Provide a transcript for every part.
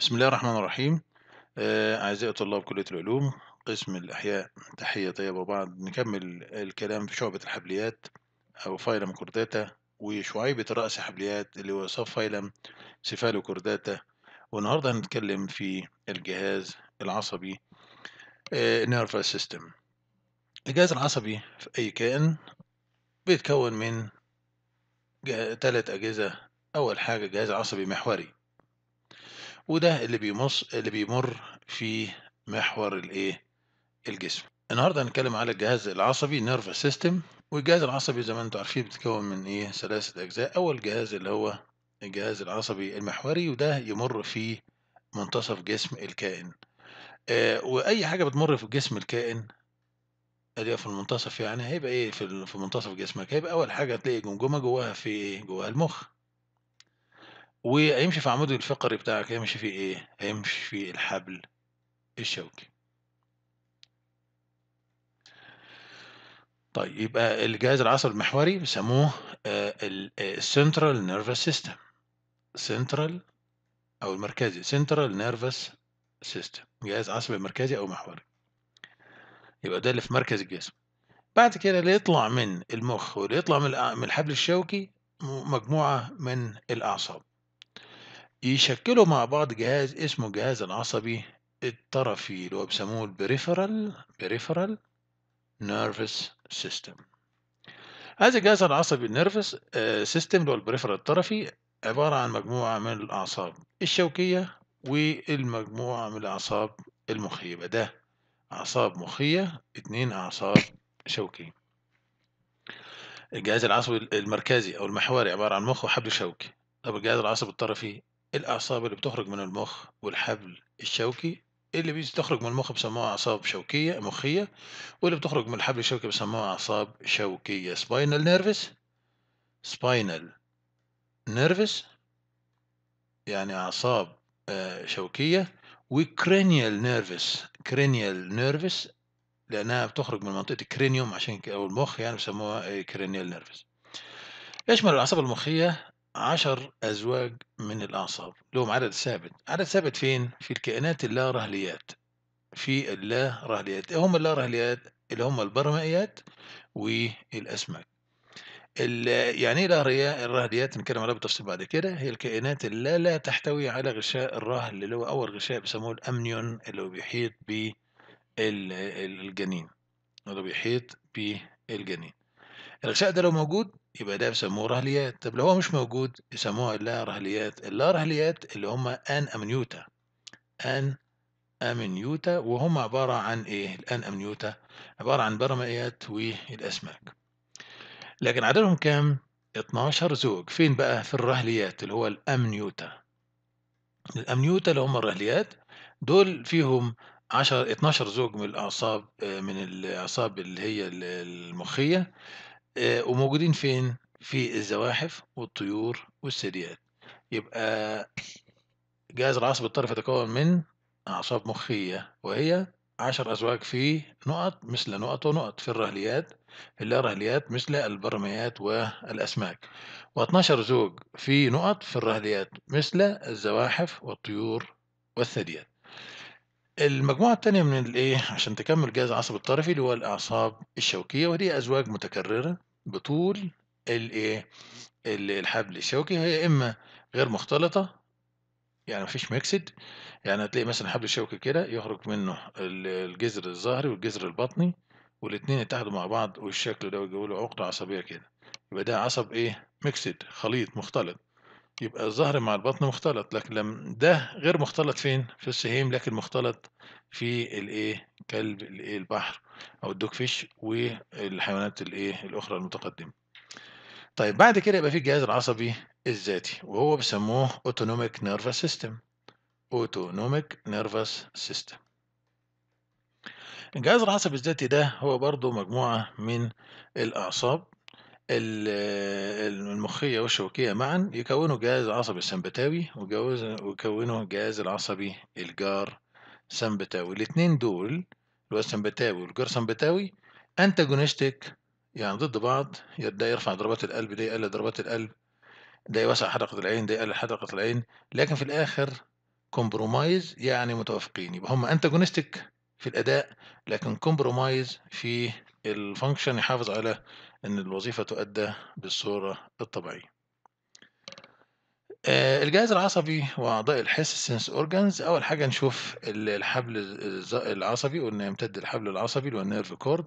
بسم الله الرحمن الرحيم آه، أعزائي طلاب كلية العلوم قسم الأحياء تحية طيبة وبعد نكمل الكلام في شعبة الحبليات أو فايلم كورداتا وشعيبة رأس حبليات اللي هو صف فايلم سيفالو كورداتا والنهاردة هنتكلم في الجهاز العصبي نيرفال آه، سيستم الجهاز العصبي في أي كائن بيتكون من ثلاث أجهزة أول حاجة جهاز عصبي محوري وده اللي بيمص اللي بيمر في محور الايه الجسم النهارده هنتكلم على الجهاز العصبي نيرف سيستم والجهاز العصبي زي ما انتم عارفين بيتكون من ايه ثلاثه اجزاء اول جهاز اللي هو الجهاز العصبي المحوري وده يمر في منتصف جسم الكائن آه واي حاجه بتمر في جسم الكائن اللي في المنتصف يعني هيبقى ايه في منتصف جسمك هيبقى اول حاجه تلاقي جمجمه جواها في ايه جواها المخ وهيمشي في عمود الفقري بتاعك هيمشي في ايه هيمشي في الحبل الشوكي طيب يبقى الجهاز العصبي المحوري بيسموه السنترال نيرفس سيستم سنترال او المركزي سنترال نيرفس سيستم جهاز عصبي مركزي او محوري يبقى ده اللي في مركز الجسم بعد كده اللي يطلع من المخ واللي يطلع من الحبل الشوكي مجموعة من الأعصاب يشكلوا مع بعض جهاز اسمه الجهاز العصبي الطرفي اللي هو بيسموه البريفرال بريفرال نيرفس سيستم هذا الجهاز العصبي النيرفس آه، سيستم اللي هو البريفرال الطرفي عبارة عن مجموعة من الأعصاب الشوكية والمجموعة من الأعصاب المخية يبقى ده أعصاب مخية اتنين أعصاب شوكية الجهاز العصبي المركزي أو المحوري عبارة عن مخ وحبل شوكي طب الجهاز العصبي الطرفي الأعصاب اللي بتخرج من المخ والحبل الشوكي اللي بتخرج من المخ بيسموها أعصاب شوكية مخية واللي بتخرج من الحبل الشوكي بيسموها أعصاب شوكية spinal nervous spinal nervous يعني أعصاب آه، شوكية وكرينيال نيرفس كرينيال نيرفس لأنها بتخرج من منطقة الكرينيوم عشان أو المخ يعني بيسموها كرينيال إيه، نيرفس يشمل الأعصاب المخية عشر أزواج من الأعصاب لهم عدد ثابت عدد ثابت فين؟ في الكائنات اللا رهليات في اللا رهليات إيه هم رهليات؟ اللي هم البرمائيات والأسماك يعني ايه الرهليات نتكلم عليها بالتفصيل بعد كده هي الكائنات اللي لا تحتوي على غشاء الرهل اللي هو اول غشاء بيسموه الامنيون اللي هو بيحيط بالجنين اللي بيحيط بالجنين الغشاء ده لو موجود يبقى ده بيسموه رهليات طب لو هو مش موجود يسموها لا رهليات اللا رهليات اللي هم ان امنيوتا ان امنيوتا وهم عبارة عن ايه الان امنيوتا عبارة عن برمائيات والاسماك لكن عددهم كام 12 زوج فين بقى في الرهليات اللي هو الامنيوتا الامنيوتا اللي هم الرهليات دول فيهم 10 12 زوج من الاعصاب آه، من الاعصاب اللي هي المخيه آه، وموجودين فين؟ في الزواحف والطيور والثدييات يبقى جهاز العصب الطرف يتكون من أعصاب مخية وهي عشر أزواج في نقط مثل نقط ونقط في الرهليات في الرهليات مثل البرميات والأسماك و12 زوج في نقط في الرهليات مثل الزواحف والطيور والثدييات المجموعة التانية من الإيه عشان تكمل جهاز العصب الطرفي اللي هو الأعصاب الشوكية وهي أزواج متكررة بطول الإيه الحبل الشوكي هي إما غير مختلطة يعني مفيش ميكسد يعني هتلاقي مثلا حبل الشوكي كده يخرج منه الجذر الظهري والجذر البطني والاتنين يتحدوا مع بعض والشكل ده ويجيبوا له عقدة عصبية كده يبقى ده عصب إيه ميكسد خليط مختلط يبقى الظهر مع البطن مختلط لكن لم ده غير مختلط فين في السهيم لكن مختلط في الايه كلب الايه البحر او الدوك فيش والحيوانات الايه الاخرى المتقدمه طيب بعد كده يبقى في الجهاز العصبي الذاتي وهو بيسموه اوتونوميك نيرفس سيستم اوتونوميك نيرفس سيستم الجهاز العصبي الذاتي ده هو برضو مجموعة من الأعصاب المخية والشوكية معًا يكوّنوا جهاز عصبي السمبتاوي ويكوّنوا الجهاز العصبي الجار سمبتاوي، الاتنين دول اللي هو السمبتاوي والجار سمبتاوي انتاجونيستيك يعني ضد بعض ده يرفع ضربات القلب، ده يقلل ضربات القلب، ده يوسّع حدقة العين، ده يقلل حدقة العين، لكن في الآخر كومبرومايز يعني متوافقين، يبقى هم انتاجونيستيك في الأداء لكن كومبرومايز في الفانكشن يحافظ على أن الوظيفة تؤدى بالصورة الطبيعية آه، الجهاز العصبي وأعضاء الحس سنس أورجانز أول حاجة نشوف الحبل العصبي قلنا يمتد الحبل العصبي اللي هو النيرف كورد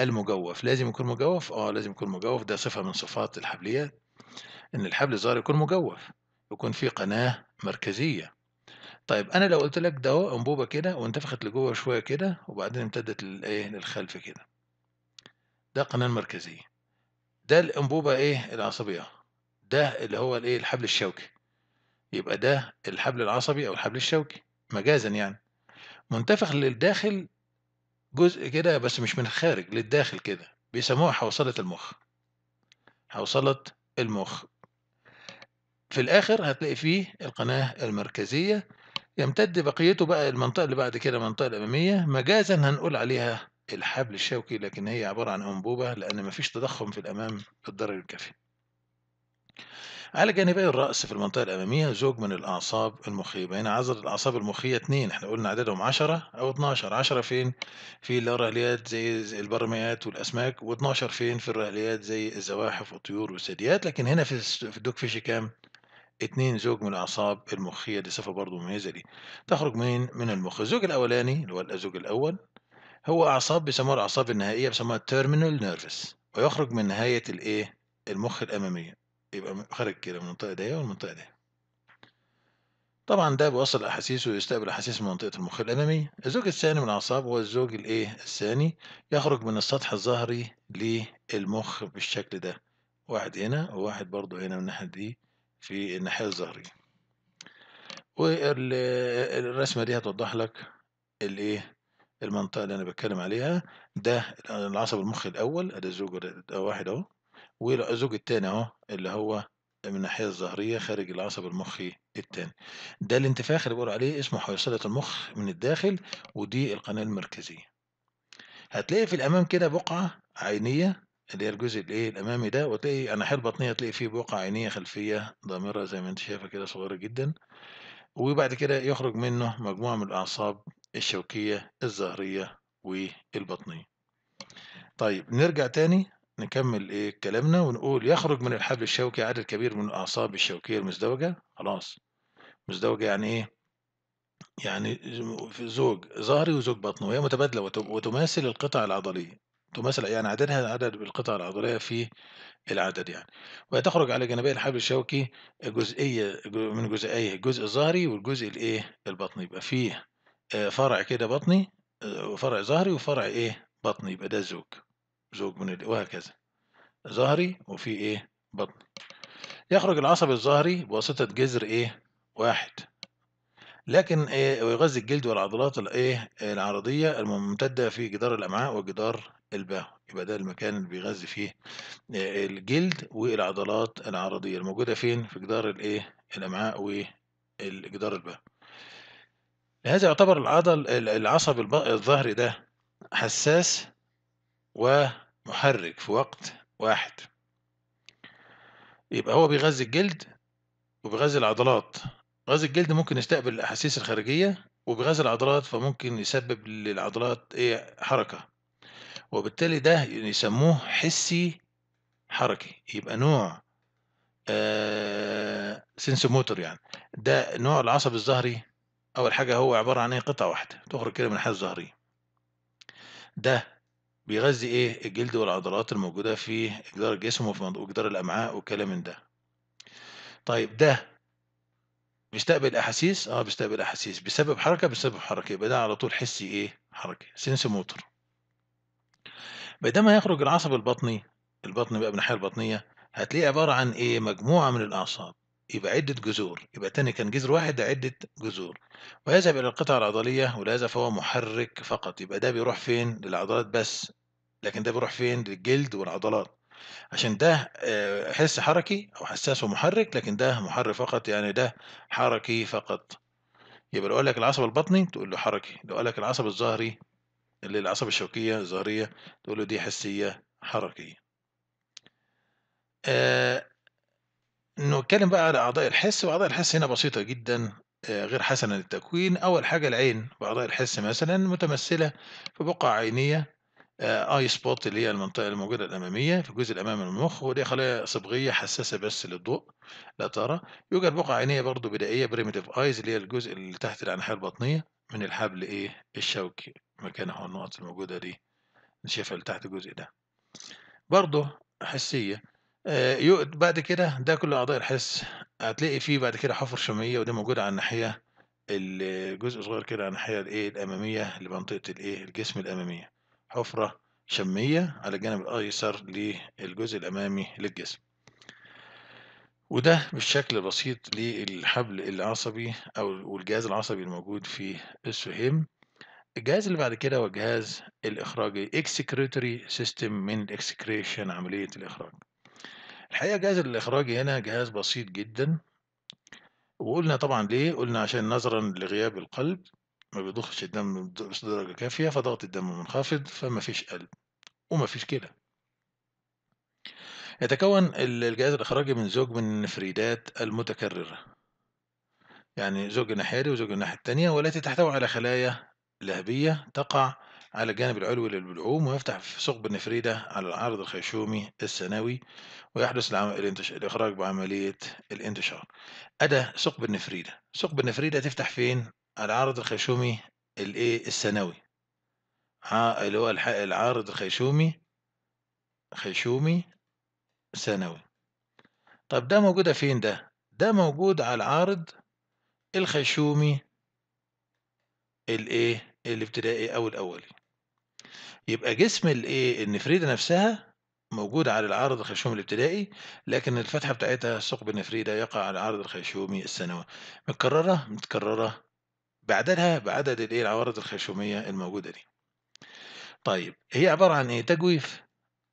المجوف لازم يكون مجوف اه لازم يكون مجوف ده صفة من صفات الحبليات إن الحبل الظاهر يكون مجوف يكون فيه قناة مركزية طيب أنا لو قلت لك ده أنبوبة كده وانتفخت لجوه شوية كده وبعدين امتدت للإيه للخلف كده ده قناة مركزية ده الانبوبه ايه العصبيه ده اللي هو الايه الحبل الشوكي يبقى ده الحبل العصبي او الحبل الشوكي مجازا يعني منتفخ للداخل جزء كده بس مش من الخارج للداخل كده بيسموها حوصله المخ حوصله المخ في الاخر هتلاقي فيه القناه المركزيه يمتد بقيته بقى المنطقه اللي بعد كده المنطقه الاماميه مجازا هنقول عليها الحبل الشوكي لكن هي عبارة عن أنبوبة لأن مفيش تضخم في الأمام بالدرجة الكافية على جانبي الرأس في المنطقة الأمامية زوج من الأعصاب المخية بين يعني عضد الأعصاب المخية اثنين احنا قلنا عددهم عشرة أو اتناشر عشرة فين في الرهليات زي البرميات والأسماك واتناشر فين في الرهليات زي الزواحف والطيور والثدييات لكن هنا في الدوك فيش كام اتنين زوج من الأعصاب المخية دي صفة برضه مميزة ليه تخرج منين من المخ الزوج الأولاني اللي هو الزوج الأول هو أعصاب بيسموها الأعصاب النهائية بيسموها التيرمينال نيرفس ويخرج من نهاية الإيه؟ المخ الأمامية يبقى خارج كده من المنطقة دي والمنطقة دي طبعا ده بيوصل أحاسيسه ويستقبل أحاسيس من منطقة المخ الأمامية الزوج الثاني من الأعصاب هو الزوج الإيه الثاني يخرج من السطح الظهري للمخ بالشكل ده واحد هنا وواحد برضو هنا من الناحية دي في الناحية الظهرية والرسمة دي هتوضح لك الإيه المنطقة اللي أنا بتكلم عليها ده العصب المخ الأول أدي الزوج واحد أهو والزوج التاني أهو اللي هو من الناحية الظهرية خارج العصب المخي التاني ده الانتفاخ اللي بيقولوا عليه اسمه حويصلة المخ من الداخل ودي القناة المركزية هتلاقي في الأمام كده بقعة عينية اللي هي الجزء الايه الامامي ده وتلاقي انا حيل بطنيه تلاقي فيه بقعه عينيه خلفيه ضامره زي ما انت شايفه كده صغيره جدا وبعد كده يخرج منه مجموعه من الاعصاب الشوكية الظهرية والبطنية طيب نرجع تاني نكمل ايه كلامنا ونقول يخرج من الحبل الشوكي عدد كبير من الاعصاب الشوكية المزدوجة خلاص مزدوجة يعني ايه يعني زوج ظهري وزوج بطني وهي متبادلة وتماثل القطع العضلية تماثل يعني عددها عدد القطع العضلية في العدد يعني وتخرج على جانبي الحبل الشوكي جزئية من جزئيه الجزء الظهري والجزء الايه البطني يبقى فيه آه، فرع كده بطني آه، وفرع ظهري وفرع ايه بطني يبقى ده زوج زوج من ال... وهكذا ظهري وفي ايه بطني يخرج العصب الظهري بواسطة جذر ايه واحد لكن إيه ويغذي الجلد والعضلات الايه العرضية الممتدة في جدار الأمعاء وجدار الباهو يبقى ده المكان اللي بيغذي فيه آه، الجلد والعضلات العرضية الموجودة فين في جدار الايه الأمعاء وجدار الباهو لهذا يعتبر العضل العصب الظهري ده حساس ومحرك في وقت واحد يبقى هو بيغذي الجلد وبيغذي العضلات غاز الجلد ممكن يستقبل الاحاسيس الخارجيه وبغاز العضلات فممكن يسبب للعضلات ايه حركه وبالتالي ده يسموه حسي حركي يبقى نوع آه سنسوموتور يعني ده نوع العصب الظهري أول حاجة هو عبارة عن إيه قطعة واحدة تخرج كده من الحاجة الظهرية ده بيغذي إيه الجلد والعضلات الموجودة في جدار الجسم وفي جدار الأمعاء وكلام من ده طيب ده بيستقبل أحاسيس اه بيستقبل أحاسيس بسبب حركة بسبب حركة يبقى ده على طول حسي إيه حركة سنس موتور بينما يخرج العصب البطني البطن بقى من الناحية البطنية هتلاقيه عبارة عن إيه مجموعة من الأعصاب يبقى عدة جذور يبقى تاني كان جذر واحد ده عدة جذور ويذهب إلى القطع العضلية ولهذا فهو محرك فقط يبقى ده بيروح فين للعضلات بس لكن ده بيروح فين للجلد والعضلات عشان ده آه، حس حركي أو حساس ومحرك لكن ده محرك فقط يعني ده حركي فقط يبقى لو قال لك العصب البطني تقول له حركي لو قال لك العصب الظهري اللي العصب الشوكية الظهرية تقول له دي حسية حركية آه نتكلم بقى على أعضاء الحس، وأعضاء الحس هنا بسيطة جدًا آه، غير حسنة للتكوين، أول حاجة العين، بأعضاء الحس مثلًا متمثلة في بقع عينية اي آه، سبوت اللي هي المنطقة الموجودة الأمامية في الجزء الأمامي من المخ، ودي خلايا صبغية حساسة بس للضوء لا ترى، يوجد بقع عينية برضو بدائية بريمتيف ايز اللي هي الجزء اللي تحت الانحيه البطنية من الحبل إيه الشوكي مكانها النقط الموجودة دي، شايفها اللي تحت الجزء ده. برضو حسية آه، بعد كده ده كل أعضاء الحس، هتلاقي فيه بعد كده حفر شمية وده موجود على الناحية الجزء صغير كده على الناحية الإيه، الأمامية لمنطقة الإيه، الجسم الأمامية، حفرة شميه على الجانب الأيسر للجزء الأمامي للجسم. وده بالشكل البسيط للحبل العصبي أو والجهاز العصبي الموجود في السهيم الجهاز اللي بعد كده هو الجهاز الإخراجي اكسكريتوري سيستم من الاكسكريشن عملية الإخراج. الحقيقة جهاز الإخراج هنا جهاز بسيط جدًا، وقُلنا طبعًا ليه، قُلنا عشان نظرًا لغياب القلب، ما بيضخش الدم بدرجة كافية، فضغط الدم منخفض، فما فيش قلب وما فيش كلى. يتكوّن الجهاز الإخراجي من زوج من النفريدات المتكررة. يعني زوج ناحية دي وزوج الناحية التانية، والتي تحتوي على خلايا لهبية تقع على الجانب العلوي للبلعوم ويفتح في ثقب النفريدة على العرض الخيشومي الثانوي ويحدث الإخراج بعملية الانتشار أداة ثقب النفريدة ثقب النفريدة تفتح فين؟ على العرض الخيشومي الإيه الثانوي اللي هو العارض الخيشومي خيشومي ثانوي طب ده موجودة فين ده؟ ده موجود على العارض الخيشومي الايه الابتدائي او الاولي يبقى جسم الايه النفريدة نفسها موجود على العارض الخيشومي الابتدائي لكن الفتحة بتاعتها ثقب النفريدة يقع على العارض الخيشومي السنوي متكررة متكررة بعددها بعدد الايه العوارض الخيشومية الموجودة دي طيب هي عبارة عن ايه تجويف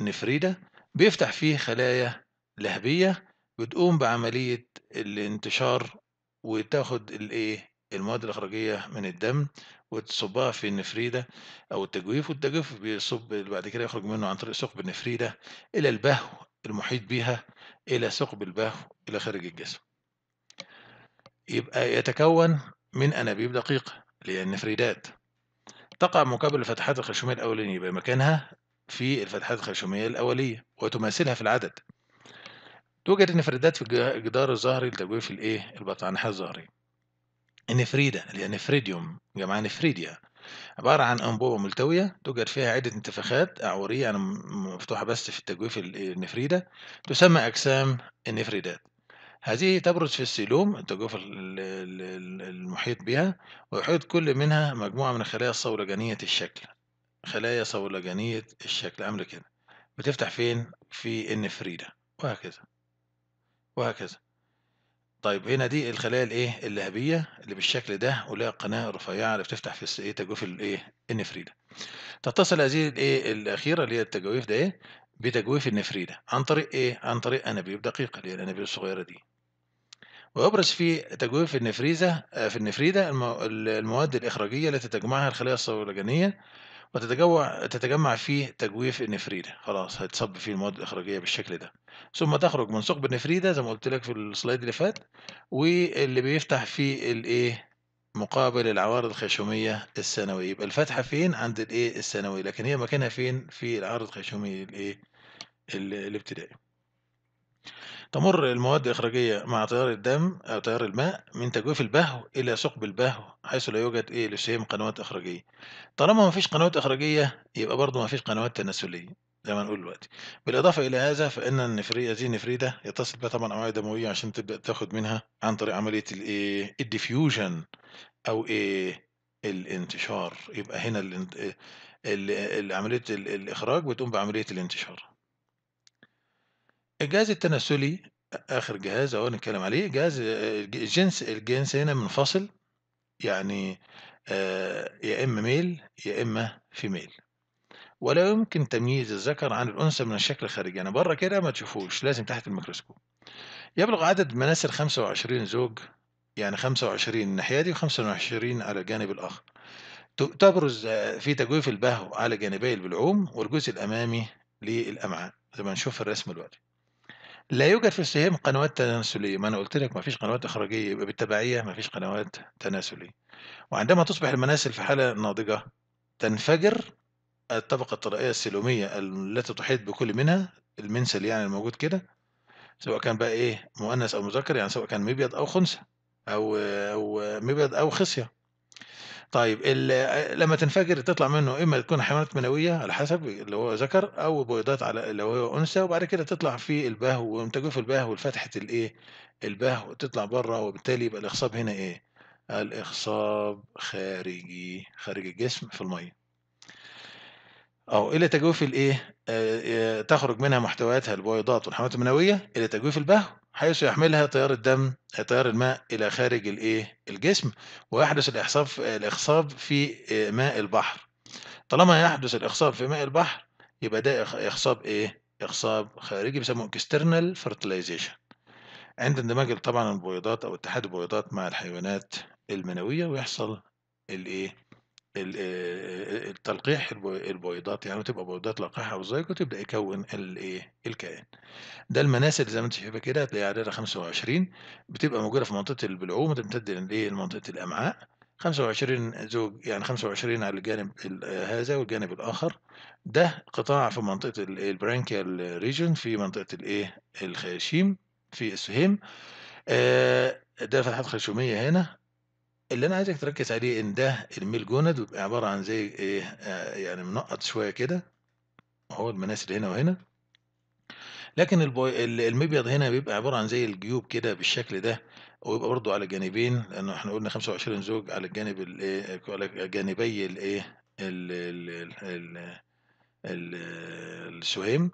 نفريدة بيفتح فيه خلايا لهبية بتقوم بعملية الانتشار وتاخد الايه المواد الإخراجية من الدم وتصبها في النفريدة أو التجويف والتجويف بيصب بعد كده يخرج منه عن طريق ثقب النفريدة إلى البهو المحيط بها إلى ثقب البهو إلى خارج الجسم يبقى يتكون من أنابيب دقيقة اللي هي النفريدات تقع مقابل الفتحات الخشومية الأولية يبقى مكانها في الفتحات الخشومية الأولية وتماثلها في العدد توجد النفريدات في الجدار الظهري لتجويف الايه البطانحة الظهرية النفريدا اللي هي نفريديوم جماعة نفريديا عبارة عن أنبوبة ملتوية توجد فيها عدة انتفاخات أعورية يعني مفتوحة بس في التجويف إيه، النفريدة تسمى أجسام النفريدات هذه تبرز في السيلوم التجوف المحيط بها ويحيط كل منها مجموعة من الخلايا الصولجانية الشكل خلايا صولجانية الشكل عاملة كده بتفتح فين في النفريدة وهكذا وهكذا طيب هنا دي الخلايا الايه اللهبيه اللي بالشكل ده ولها قناه رفيعه اللي بتفتح في ايه تجويف الايه النفريده تتصل هذه الايه الاخيره اللي هي التجويف ده ايه بتجويف النفريده عن طريق ايه عن طريق انابيب دقيقه اللي هي الانابيب الصغيره دي ويبرز في تجويف النفريزة آه، في النفريدة المواد الإخراجية التي تجمعها الخلايا الصولجانية وتتجوع تتجمع فيه تجويف النفريدة خلاص هيتصب فيه المواد الإخراجية بالشكل ده ثم تخرج من ثقب النفريدة زي ما قلت لك في السلايد اللي فات واللي بيفتح فيه الإيه مقابل العوارض الخيشومية الثانوية يبقى الفتحة فين عند الإيه الثانوي لكن هي مكانها فين في العارض الخيشومي الإيه الابتدائي تمر المواد الإخراجية مع تيار الدم أو تيار الماء من تجويف البهو إلى ثقب البهو حيث لا يوجد إيه لسهم قنوات إخراجية طالما مفيش قنوات إخراجية يبقى برضه مفيش قنوات تناسلية زي ما نقول دلوقتي بالاضافه الى هذا فان النفريه دي النفريده يتصل بها طبعا اوعيه دمويه عشان تبدا تاخد منها عن طريق عمليه الايه الديفيوجن او ايه الانتشار يبقى هنا عمليه الاخراج بتقوم بعمليه الانتشار الجهاز التناسلي آخر جهاز أهو هنتكلم عليه جهاز الجنس الجنس هنا منفصل يعني يا إما ميل يا إما فيميل ولا يمكن تمييز الذكر عن الأنثى من الشكل الخارجي أنا يعني بره كده ما تشوفوش لازم تحت الميكروسكوب يبلغ عدد مناسل 25 زوج يعني 25 الناحية دي و25 على الجانب الآخر تبرز في تجويف البهو على جانبي البلعوم والجزء الأمامي للأمعاء زي ما نشوف الرسم دلوقتي لا يوجد في السهام قنوات تناسلية ما أنا قلت لك ما فيش قنوات إخراجية يبقى بالتبعية ما فيش قنوات تناسلية وعندما تصبح المناسل في حالة ناضجة تنفجر الطبقة الطرائية السيلومية التي تحيط بكل منها المنسل يعني الموجود كده سواء كان بقى إيه مؤنث أو مذكر يعني سواء كان مبيض أو خنثى أو أو مبيض أو خصية طيب لما تنفجر تطلع منه اما تكون حيوانات منويه على حسب اللي هو ذكر او بويضات على اللي هو انثى وبعد كده تطلع في البهو وتجوف في البهو فتحه الايه البهو تطلع بره وبالتالي يبقى الاخصاب هنا ايه الاخصاب خارجي خارج الجسم في الميه أو إلى تجويف الإيه آه، آه، تخرج منها محتوياتها البويضات والحيوانات المنوية إلى تجويف البهو حيث يحملها تيار الدم تيار آه، الماء إلى خارج الإيه الجسم ويحدث الاخصاب الإخصاب في ماء البحر طالما يحدث الإخصاب في ماء البحر يبقى ده إخصاب إيه إخصاب خارجي بيسموه external fertilization عند اندماج طبعا البويضات أو اتحاد البويضات مع الحيوانات المنوية ويحصل الإيه التلقيح البويضات يعني تبقى بويضات لقاح او زيك وتبدا يكون الايه الكائن ده المناسل زي ما انت شايفه كده هتلاقي عددها 25 بتبقى موجوده في منطقه البلعوم وتمتد لايه لمنطقه الامعاء 25 زوج يعني 25 على الجانب آه، هذا والجانب الاخر ده قطاع في منطقه إيه، البرانكيال ريجن في منطقه الايه الخياشيم في السهيم ده فتحات خشوميه هنا اللي أنا عايزك تركز عليه إن ده الميل جوند بيبقى عبارة عن زي إيه آه، يعني منقط شوية كده هو المناسل هنا وهنا لكن المبيض هنا بيبقى عبارة عن زي الجيوب كده بالشكل ده ويبقى برضه على جانبين لأنه احنا قلنا 25 زوج على الجانب الإيه على جانبي الإيه ال- ال- ال- ال- السهيم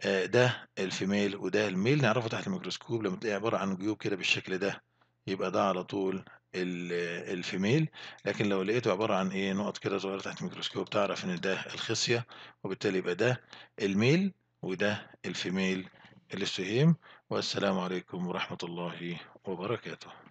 آه، ده الفيميل وده الميل نعرفه تحت الميكروسكوب لما تلاقيه عبارة عن جيوب كده بالشكل ده يبقى ده على طول الفيميل لكن لو لقيته عبارة عن ايه نقط كده صغيرة تحت الميكروسكوب تعرف ان ده الخصية وبالتالي يبقى ده الميل وده الفيميل الاستهيم والسلام عليكم ورحمة الله وبركاته